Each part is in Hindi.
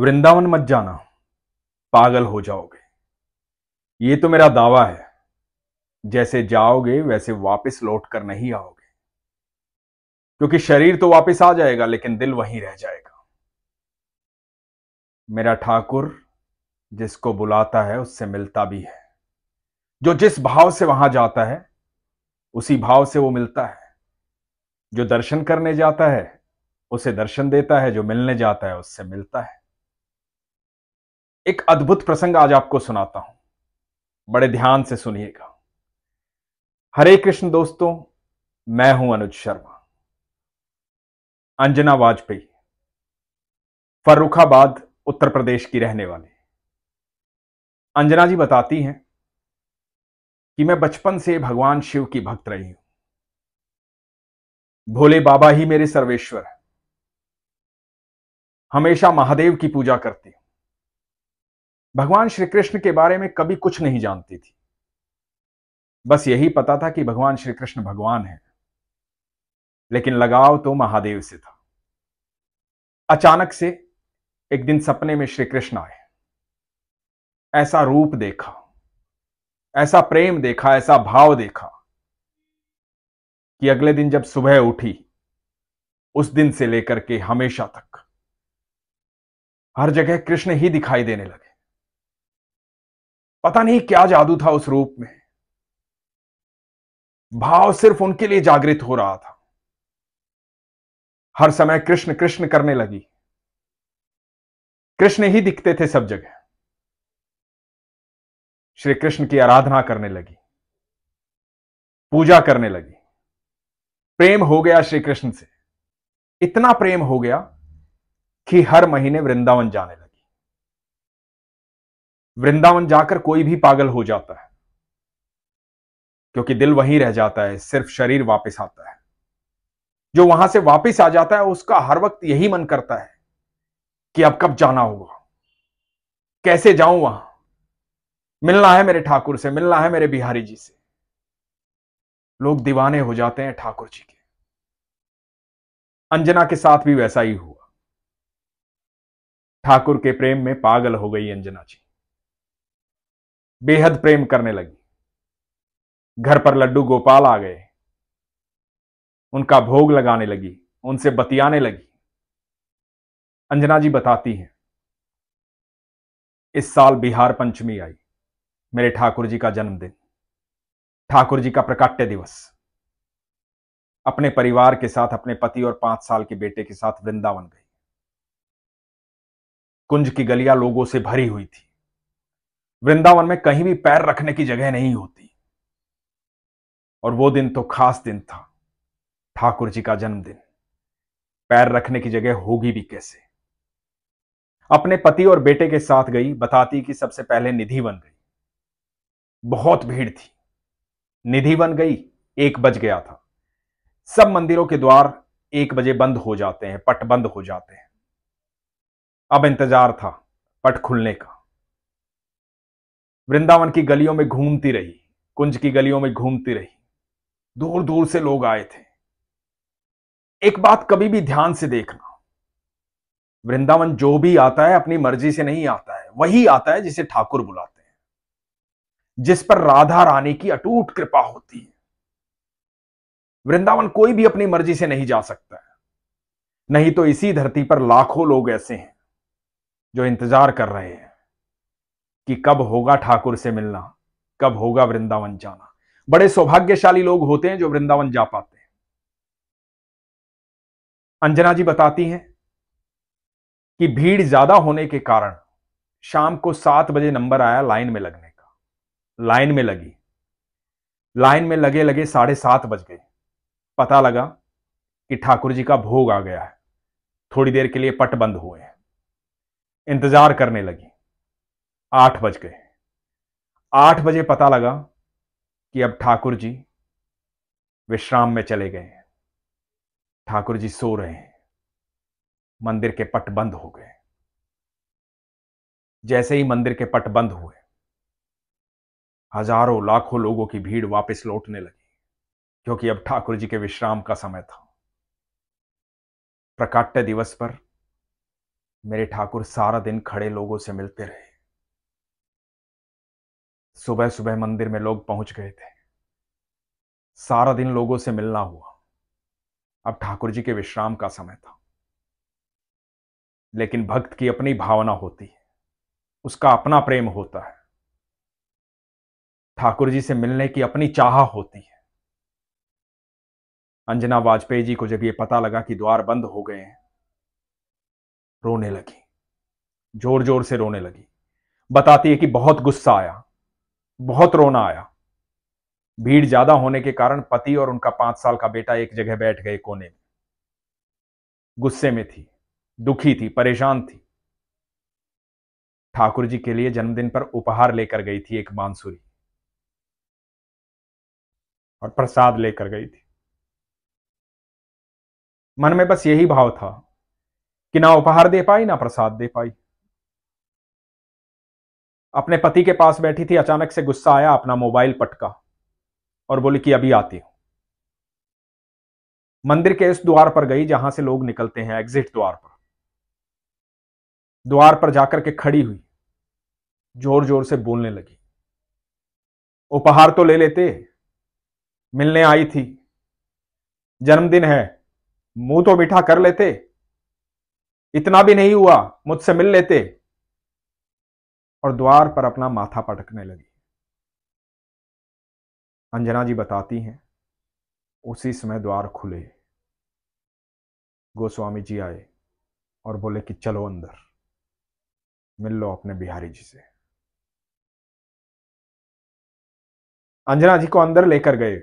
वृंदावन मत जाना पागल हो जाओगे ये तो मेरा दावा है जैसे जाओगे वैसे वापस लौट कर नहीं आओगे क्योंकि शरीर तो वापस आ जाएगा लेकिन दिल वहीं रह जाएगा मेरा ठाकुर जिसको बुलाता है उससे मिलता भी है जो जिस भाव से वहां जाता है उसी भाव से वो मिलता है जो दर्शन करने जाता है उसे दर्शन देता है जो मिलने जाता है उससे मिलता है एक अद्भुत प्रसंग आज आपको सुनाता हूं बड़े ध्यान से सुनिएगा हरे कृष्ण दोस्तों मैं हूं अनुज शर्मा अंजना वाजपेयी फर्रुखाबाद उत्तर प्रदेश की रहने वाली अंजना जी बताती हैं कि मैं बचपन से भगवान शिव की भक्त रही हूं भोले बाबा ही मेरे सर्वेश्वर हमेशा महादेव की पूजा करती हूं भगवान श्री कृष्ण के बारे में कभी कुछ नहीं जानती थी बस यही पता था कि भगवान श्री कृष्ण भगवान है लेकिन लगाव तो महादेव से था अचानक से एक दिन सपने में श्री कृष्ण आए ऐसा रूप देखा ऐसा प्रेम देखा ऐसा भाव देखा कि अगले दिन जब सुबह उठी उस दिन से लेकर के हमेशा तक हर जगह कृष्ण ही दिखाई देने लगे पता नहीं क्या जादू था उस रूप में भाव सिर्फ उनके लिए जागृत हो रहा था हर समय कृष्ण कृष्ण करने लगी कृष्ण ही दिखते थे सब जगह श्री कृष्ण की आराधना करने लगी पूजा करने लगी प्रेम हो गया श्री कृष्ण से इतना प्रेम हो गया कि हर महीने वृंदावन जाने लगे वृंदावन जाकर कोई भी पागल हो जाता है क्योंकि दिल वहीं रह जाता है सिर्फ शरीर वापस आता है जो वहां से वापस आ जाता है उसका हर वक्त यही मन करता है कि अब कब जाना होगा कैसे जाऊं वहां मिलना है मेरे ठाकुर से मिलना है मेरे बिहारी जी से लोग दीवाने हो जाते हैं ठाकुर जी के अंजना के साथ भी वैसा ही हुआ ठाकुर के प्रेम में पागल हो गई अंजना जी बेहद प्रेम करने लगी घर पर लड्डू गोपाल आ गए उनका भोग लगाने लगी उनसे बतियाने लगी अंजना जी बताती हैं इस साल बिहार पंचमी आई मेरे ठाकुर जी का जन्मदिन ठाकुर जी का प्रकाट्य दिवस अपने परिवार के साथ अपने पति और पांच साल के बेटे के साथ वृंदावन गई कुंज की गलियां लोगों से भरी हुई थी वृंदावन में कहीं भी पैर रखने की जगह नहीं होती और वो दिन तो खास दिन था ठाकुर जी का जन्मदिन पैर रखने की जगह होगी भी कैसे अपने पति और बेटे के साथ गई बताती कि सबसे पहले निधि बन गई बहुत भीड़ थी निधि बन गई एक बज गया था सब मंदिरों के द्वार एक बजे बंद हो जाते हैं पट बंद हो जाते हैं अब इंतजार था पट खुलने का वृंदावन की गलियों में घूमती रही कुंज की गलियों में घूमती रही दूर दूर से लोग आए थे एक बात कभी भी ध्यान से देखना वृंदावन जो भी आता है अपनी मर्जी से नहीं आता है वही आता है जिसे ठाकुर बुलाते हैं जिस पर राधा रानी की अटूट कृपा होती है वृंदावन कोई भी अपनी मर्जी से नहीं जा सकता है नहीं तो इसी धरती पर लाखों लोग ऐसे हैं जो इंतजार कर रहे हैं कि कब होगा ठाकुर से मिलना कब होगा वृंदावन जाना बड़े सौभाग्यशाली लोग होते हैं जो वृंदावन जा पाते हैं अंजना जी बताती हैं कि भीड़ ज्यादा होने के कारण शाम को सात बजे नंबर आया लाइन में लगने का लाइन में लगी लाइन में लगे लगे साढ़े सात बज गए पता लगा कि ठाकुर जी का भोग आ गया है थोड़ी देर के लिए पट बंद हुए हैं इंतजार करने लगी आठ बज गए आठ बजे पता लगा कि अब ठाकुर जी विश्राम में चले गए ठाकुर जी सो रहे हैं मंदिर के पट बंद हो गए जैसे ही मंदिर के पट बंद हुए हजारों लाखों लोगों की भीड़ वापस लौटने लगी क्योंकि अब ठाकुर जी के विश्राम का समय था प्रकाट्य दिवस पर मेरे ठाकुर सारा दिन खड़े लोगों से मिलते रहे सुबह सुबह मंदिर में लोग पहुंच गए थे सारा दिन लोगों से मिलना हुआ अब ठाकुर जी के विश्राम का समय था लेकिन भक्त की अपनी भावना होती है उसका अपना प्रेम होता है ठाकुर जी से मिलने की अपनी चाह होती है अंजना वाजपेयी जी को जब यह पता लगा कि द्वार बंद हो गए हैं रोने लगी जोर जोर से रोने लगी बताती है कि बहुत गुस्सा आया बहुत रोना आया भीड़ ज्यादा होने के कारण पति और उनका पांच साल का बेटा एक जगह बैठ गए कोने में गुस्से में थी दुखी थी परेशान थी ठाकुर जी के लिए जन्मदिन पर उपहार लेकर गई थी एक बांसुरी और प्रसाद लेकर गई थी मन में बस यही भाव था कि ना उपहार दे पाई ना प्रसाद दे पाई अपने पति के पास बैठी थी अचानक से गुस्सा आया अपना मोबाइल पटका और बोली कि अभी आती हूं मंदिर के इस द्वार पर गई जहां से लोग निकलते हैं एग्जिट द्वार पर द्वार पर जाकर के खड़ी हुई जोर जोर से बोलने लगी उपहार तो ले लेते मिलने आई थी जन्मदिन है मुंह तो मीठा कर लेते इतना भी नहीं हुआ मुझसे मिल लेते और द्वार पर अपना माथा पटकने लगी अंजना जी बताती हैं उसी समय द्वार खुले गोस्वामी जी आए और बोले कि चलो अंदर मिल लो अपने बिहारी जी से अंजना जी को अंदर लेकर गए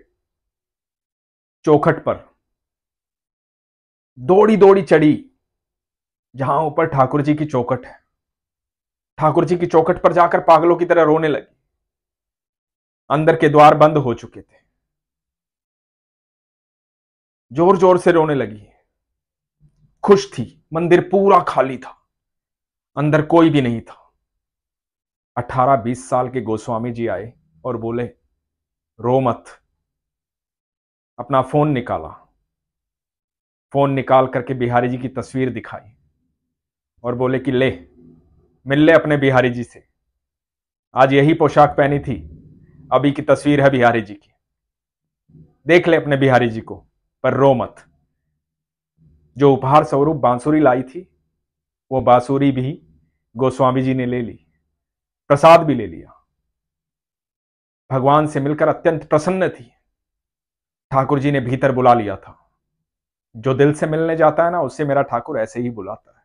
चौखट पर दौड़ी दौड़ी चढ़ी जहां ऊपर ठाकुर जी की चौखट है ठाकुर जी की चौखट पर जाकर पागलों की तरह रोने लगी अंदर के द्वार बंद हो चुके थे जोर जोर से रोने लगी खुश थी मंदिर पूरा खाली था अंदर कोई भी नहीं था 18-20 साल के गोस्वामी जी आए और बोले रो मत अपना फोन निकाला फोन निकाल करके बिहारी जी की तस्वीर दिखाई और बोले कि ले मिल ले अपने बिहारी जी से आज यही पोशाक पहनी थी अभी की तस्वीर है बिहारी जी की देख ले अपने बिहारी जी को पर रो मत जो उपहार स्वरूप बांसुरी लाई थी वो बांसुरी भी गोस्वामी जी ने ले ली प्रसाद भी ले लिया भगवान से मिलकर अत्यंत प्रसन्न थी ठाकुर जी ने भीतर बुला लिया था जो दिल से मिलने जाता है ना उससे मेरा ठाकुर ऐसे ही बुलाता है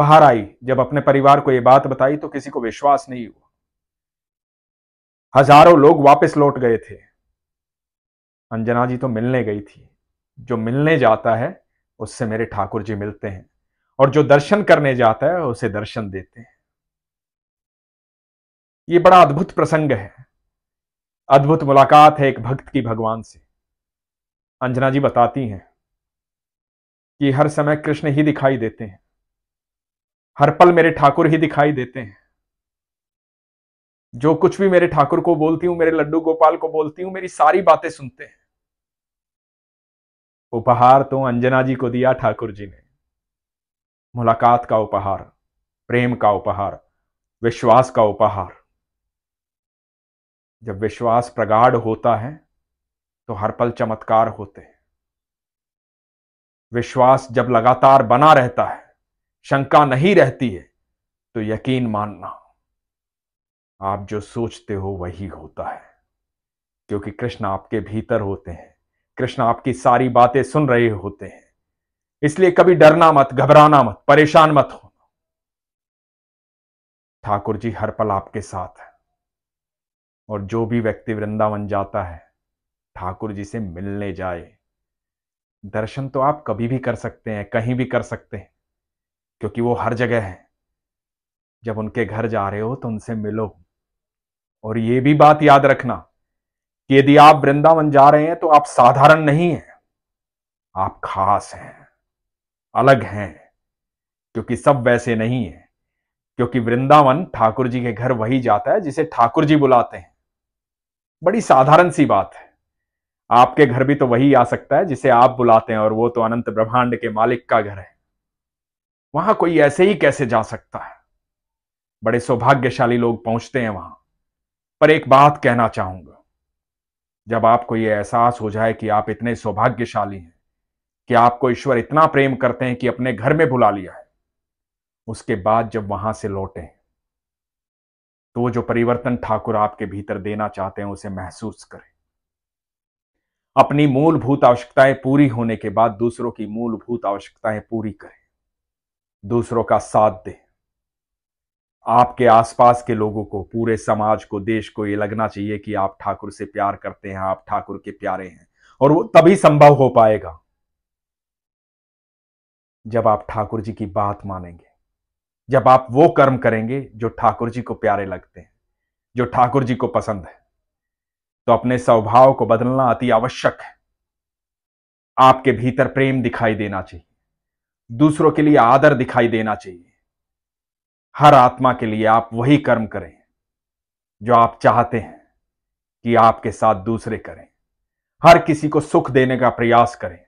बाहर आई जब अपने परिवार को यह बात बताई तो किसी को विश्वास नहीं हुआ हजारों लोग वापस लौट गए थे अंजना जी तो मिलने गई थी जो मिलने जाता है उससे मेरे ठाकुर जी मिलते हैं और जो दर्शन करने जाता है उसे दर्शन देते हैं ये बड़ा अद्भुत प्रसंग है अद्भुत मुलाकात है एक भक्त की भगवान से अंजना जी बताती हैं कि हर समय कृष्ण ही दिखाई देते हैं हर पल मेरे ठाकुर ही दिखाई देते हैं जो कुछ भी मेरे ठाकुर को बोलती हूँ मेरे लड्डू गोपाल को बोलती हूं मेरी सारी बातें सुनते हैं उपहार तो अंजना जी को दिया ठाकुर जी ने मुलाकात का उपहार प्रेम का उपहार विश्वास का उपहार जब विश्वास प्रगाढ़ होता है तो हर पल चमत्कार होते हैं विश्वास जब लगातार बना रहता है शंका नहीं रहती है तो यकीन मानना आप जो सोचते हो वही होता है क्योंकि कृष्ण आपके भीतर होते हैं कृष्ण आपकी सारी बातें सुन रहे होते हैं इसलिए कभी डरना मत घबराना मत परेशान मत होना ठाकुर जी हर पल आपके साथ है और जो भी व्यक्ति वृंदावन जाता है ठाकुर जी से मिलने जाए दर्शन तो आप कभी भी कर सकते हैं कहीं भी कर सकते हैं क्योंकि वो हर जगह है जब उनके घर जा रहे हो तो उनसे मिलो और ये भी बात याद रखना कि यदि आप वृंदावन जा रहे हैं तो आप साधारण नहीं हैं आप खास हैं अलग हैं क्योंकि सब वैसे नहीं है क्योंकि वृंदावन ठाकुर जी के घर वही जाता है जिसे ठाकुर जी बुलाते हैं बड़ी साधारण सी बात है आपके घर भी तो वही आ सकता है जिसे आप बुलाते हैं और वो तो अनंत ब्रह्मांड के मालिक का घर है वहां कोई ऐसे ही कैसे जा सकता है बड़े सौभाग्यशाली लोग पहुंचते हैं वहां पर एक बात कहना चाहूंगा जब आपको यह एहसास हो जाए कि आप इतने सौभाग्यशाली हैं कि आपको ईश्वर इतना प्रेम करते हैं कि अपने घर में बुला लिया है उसके बाद जब वहां से लौटे तो वो जो परिवर्तन ठाकुर आपके भीतर देना चाहते हैं उसे महसूस करें अपनी मूलभूत आवश्यकताएं पूरी होने के बाद दूसरों की मूलभूत आवश्यकताएं पूरी करें दूसरों का साथ दें आपके आसपास के लोगों को पूरे समाज को देश को ये लगना चाहिए कि आप ठाकुर से प्यार करते हैं आप ठाकुर के प्यारे हैं और वो तभी संभव हो पाएगा जब आप ठाकुर जी की बात मानेंगे जब आप वो कर्म करेंगे जो ठाकुर जी को प्यारे लगते हैं जो ठाकुर जी को पसंद है तो अपने स्वभाव को बदलना अति आवश्यक है आपके भीतर प्रेम दिखाई देना चाहिए दूसरों के लिए आदर दिखाई देना चाहिए हर आत्मा के लिए आप वही कर्म करें जो आप चाहते हैं कि आपके साथ दूसरे करें हर किसी को सुख देने का प्रयास करें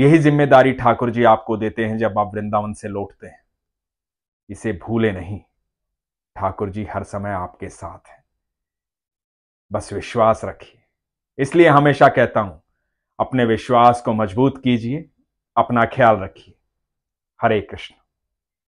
यही जिम्मेदारी ठाकुर जी आपको देते हैं जब आप वृंदावन से लौटते हैं इसे भूले नहीं ठाकुर जी हर समय आपके साथ हैं बस विश्वास रखिए इसलिए हमेशा कहता हूं अपने विश्वास को मजबूत कीजिए अपना ख्याल रखिए हरे कृष्ण